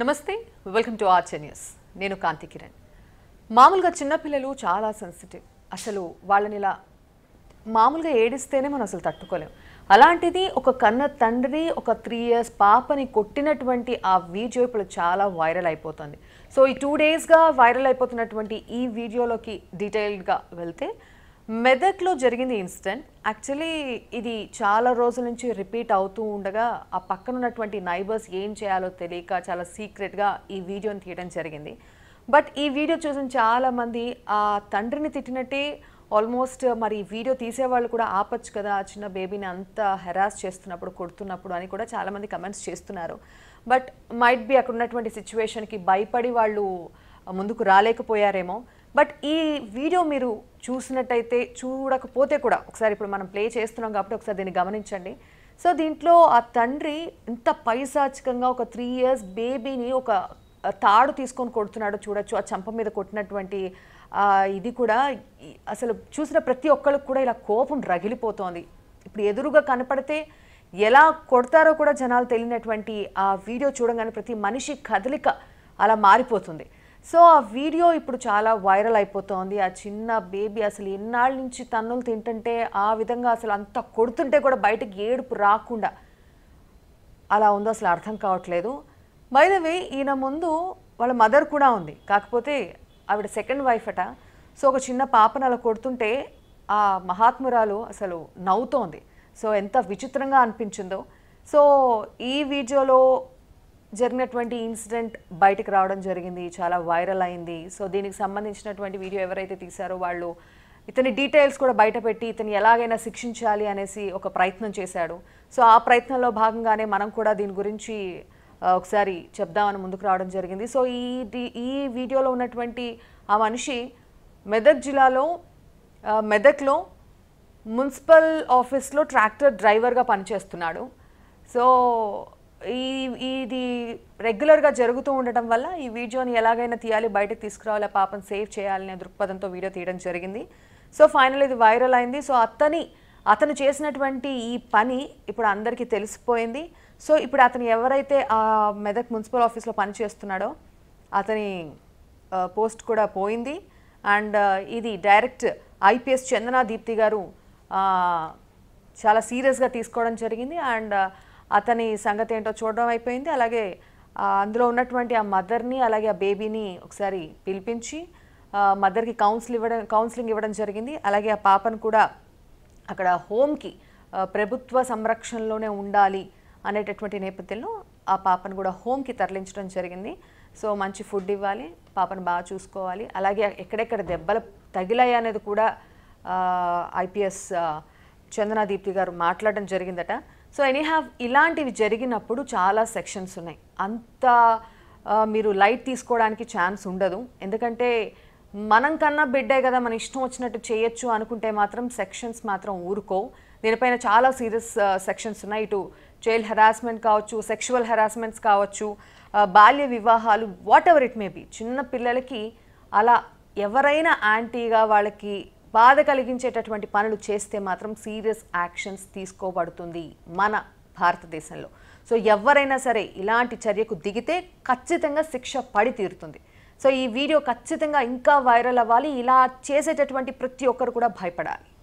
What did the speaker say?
నమస్తే welcome to Archer news నేను కాంతి కిరణ్ మామూలుగా చిన్నపిల్లలు చాలా సెన్సిటివ్ అసలు వాళ్ళని ఇలా మామూలుగా ఏడిస్తేనే మనం అసలు తట్టుకోలేము అలాంటిది ఒక కన్న తండ్రి ఒక త్రీ ఇయర్స్ పాపని కొట్టినటువంటి ఆ వీడియో ఇప్పుడు చాలా వైరల్ అయిపోతుంది సో ఈ టూ డేస్గా వైరల్ అయిపోతున్నటువంటి ఈ వీడియోలోకి డీటెయిల్డ్గా వెళ్తే మెదక్లో జరిగింది ఇన్సిడెంట్ యాక్చువల్లీ ఇది చాలా రోజుల నుంచి రిపీట్ అవుతూ ఉండగా ఆ పక్కన ఉన్నటువంటి నైబర్స్ ఏం చేయాలో తెలియక చాలా సీక్రెట్గా ఈ వీడియోని తీయడం జరిగింది బట్ ఈ వీడియో చూసిన చాలామంది ఆ తండ్రిని తిట్టినట్టే ఆల్మోస్ట్ మరి వీడియో తీసేవాళ్ళు కూడా ఆపచ్చు కదా ఆ చిన్న బేబీని అంత హెరాస్ చేస్తున్నప్పుడు కొడుతున్నప్పుడు అని కూడా చాలామంది కమెంట్స్ చేస్తున్నారు బట్ మైట్ బి అక్కడ ఉన్నటువంటి సిచ్యువేషన్కి భయపడి వాళ్ళు ముందుకు రాలేకపోయారేమో బట్ ఈ వీడియో మీరు చూసినట్టయితే చూడకపోతే కూడా ఒకసారి ఇప్పుడు మనం ప్లే చేస్తున్నాం కాబట్టి ఒకసారి దీన్ని గమనించండి సో దీంట్లో ఆ తండ్రి ఇంత పైశాచికంగా ఒక త్రీ ఇయర్స్ బేబీని ఒక తాడు తీసుకొని కొడుతున్నాడు చూడొచ్చు ఆ చంప మీద కొట్టినటువంటి ఇది కూడా అసలు చూసిన ప్రతి ఒక్కరికి కూడా ఇలా కోపం రగిలిపోతోంది ఇప్పుడు ఎదురుగా కనపడితే ఎలా కొడతారో కూడా జనాలు తెలియనటువంటి ఆ వీడియో చూడగానే ప్రతి మనిషి కదలిక అలా మారిపోతుంది సో ఆ వీడియో ఇప్పుడు చాలా వైరల్ అయిపోతుంది ఆ చిన్న బేబీ అసలు ఎన్నాళ్ళ నుంచి తన్నులు తింటుంటే ఆ విధంగా అసలు అంత కొడుతుంటే కూడా బయటకు ఏడుపు రాకుండా అలా ఉందో అసలు అర్థం కావట్లేదు మైదవి ఈయన ముందు వాళ్ళ మదర్ కూడా ఉంది కాకపోతే ఆవిడ సెకండ్ వైఫ్ అట సో ఒక చిన్న పాపను అలా కొడుతుంటే ఆ మహాత్మురాలు అసలు నవ్వుతోంది సో ఎంత విచిత్రంగా అనిపించిందో సో ఈ వీడియోలో జరిగినటువంటి ఇన్సిడెంట్ బయటకు రావడం జరిగింది చాలా వైరల్ అయింది సో దీనికి సంబంధించినటువంటి వీడియో ఎవరైతే తీశారో వాళ్ళు ఇతని డీటెయిల్స్ కూడా బయటపెట్టి ఇతని ఎలాగైనా శిక్షించాలి అనేసి ఒక ప్రయత్నం చేశాడు సో ఆ ప్రయత్నంలో భాగంగానే మనం కూడా దీని గురించి ఒకసారి చెప్దామని ముందుకు రావడం జరిగింది సో ఈ ఈ వీడియోలో ఉన్నటువంటి ఆ మనిషి మెదక్ జిల్లాలో మెదక్లో మున్సిపల్ ఆఫీస్లో ట్రాక్టర్ డ్రైవర్గా పనిచేస్తున్నాడు సో ఈ ఇది రెగ్యులర్గా జరుగుతూ ఉండటం వల్ల ఈ వీడియోని ఎలాగైనా తీయాలి బయటకు తీసుకురావాలి పాపం సేవ్ చేయాలనే దృక్పథంతో వీడియో తీయడం జరిగింది సో ఫైనల్ ఇది వైరల్ అయింది సో అతని అతను చేసినటువంటి ఈ పని ఇప్పుడు అందరికీ తెలిసిపోయింది సో ఇప్పుడు అతను ఎవరైతే ఆ మెదక్ మున్సిపల్ ఆఫీస్లో పనిచేస్తున్నాడో అతని పోస్ట్ కూడా పోయింది అండ్ ఇది డైరెక్ట్ ఐపీఎస్ చందనా దీప్తి గారు చాలా సీరియస్గా తీసుకోవడం జరిగింది అండ్ అతని సంగతి ఏంటో చూడడం అయిపోయింది అలాగే అందులో ఉన్నటువంటి ఆ మదర్ని అలాగే ఆ బేబీని ఒకసారి పిలిపించి మదర్కి కౌన్సిల్ ఇవ్వడం కౌన్సిలింగ్ ఇవ్వడం జరిగింది అలాగే ఆ పాపను కూడా అక్కడ హోమ్కి ప్రభుత్వ సంరక్షణలోనే ఉండాలి అనేటటువంటి నేపథ్యంలో ఆ పాపను కూడా హోమ్కి తరలించడం జరిగింది సో మంచి ఫుడ్ ఇవ్వాలి పాపను బాగా చూసుకోవాలి అలాగే ఎక్కడెక్కడ దెబ్బలు తగిలాయి అనేది కూడా ఐపీఎస్ చందనా దీప్తి గారు మాట్లాడడం జరిగిందట సో ఎనీ హ్యావ్ ఇలాంటివి జరిగినప్పుడు చాలా సెక్షన్స్ ఉన్నాయి అంత మీరు లైట్ తీసుకోవడానికి ఛాన్స్ ఉండదు ఎందుకంటే మనం కన్నా బిడ్డే కదా మన ఇష్టం వచ్చినట్టు చేయొచ్చు అనుకుంటే మాత్రం సెక్షన్స్ మాత్రం ఊరుకో దీనిపైన చాలా సీరియస్ సెక్షన్స్ ఉన్నాయి ఇటు చైల్డ్ హెరాస్మెంట్ కావచ్చు సెక్షువల్ హెరాస్మెంట్స్ కావచ్చు బాల్య వివాహాలు whatever it may be చిన్న పిల్లలకి అలా ఎవరైనా యాంటీగా వాళ్ళకి బాధ కలిగించేటటువంటి పనులు చేస్తే మాత్రం సీరియస్ యాక్షన్స్ తీసుకోబడుతుంది మన భారతదేశంలో సో ఎవరైనా సరే ఇలాంటి చర్యకు దిగితే ఖచ్చితంగా శిక్ష పడి తీరుతుంది సో ఈ వీడియో ఖచ్చితంగా ఇంకా వైరల్ అవ్వాలి ఇలా చేసేటటువంటి ప్రతి ఒక్కరు కూడా భయపడాలి